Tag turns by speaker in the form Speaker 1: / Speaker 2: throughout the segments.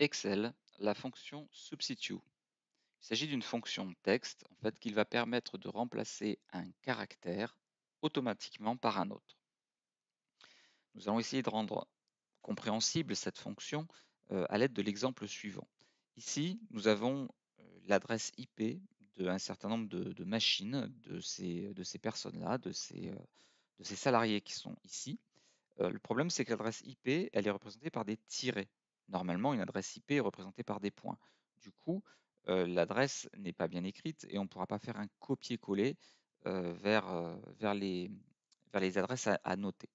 Speaker 1: Excel, la fonction Substitue. Il s'agit d'une fonction texte en fait, qui va permettre de remplacer un caractère automatiquement par un autre. Nous allons essayer de rendre compréhensible cette fonction euh, à l'aide de l'exemple suivant. Ici, nous avons euh, l'adresse IP d'un certain nombre de, machines de ces, de ces personnes-là, de ces, euh, de ces salariés qui sont ici. le problème, c'est que l'adresse IP, elle est représentée par des tirets. Normalement, une adresse IP est représentée par des points. Du coup, euh, l'adresse n'est pas bien écrite et on ne pourra pas faire un copier-coller euh, euh, vers, les, adresses à, noter.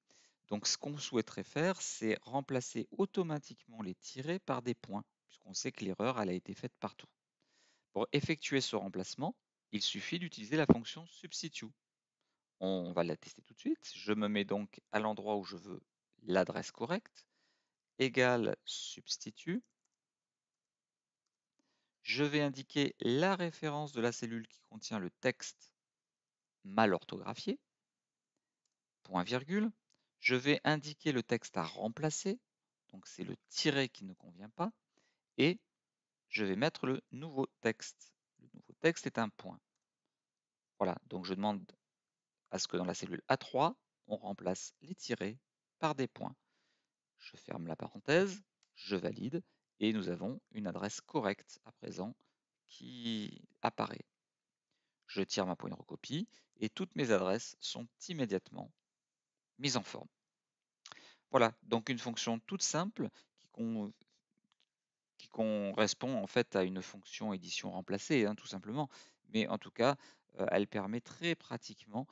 Speaker 1: Donc ce qu'on souhaiterait faire, c'est remplacer automatiquement les tirets par des points, puisqu'on sait que l'erreur elle a été faite partout. Pour effectuer ce remplacement, il suffit d'utiliser la fonction substitute. On va la tester tout de suite. Je me mets donc à l'endroit où je veux l'adresse correcte égale substitut. Je vais indiquer la référence de la cellule qui contient le texte mal orthographié, point virgule. Je vais indiquer le texte à remplacer, donc c'est le tiret qui ne convient pas, et je vais mettre le nouveau texte. Le nouveau texte est un point. Voilà, donc je demande à ce que dans la cellule A3, on remplace les tirets par des points. Je ferme la parenthèse, je valide, et nous avons une adresse correcte à présent qui apparaît. Je tire ma poignée recopie et toutes mes adresses sont immédiatement mises en forme. Voilà, donc une fonction toute simple qui, correspond en fait à une fonction édition remplacée, hein, tout simplement. Mais en tout cas, euh, elle permet très pratiquement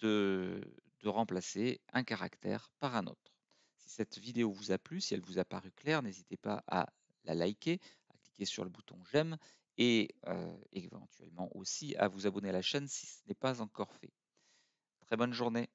Speaker 1: de remplacer un caractère par un autre. Si cette vidéo vous a plu, si elle vous a paru claire, n'hésitez pas à la liker, à cliquer sur le bouton j'aime et euh, éventuellement aussi à vous abonner à la chaîne si ce n'est pas encore fait. Très bonne journée.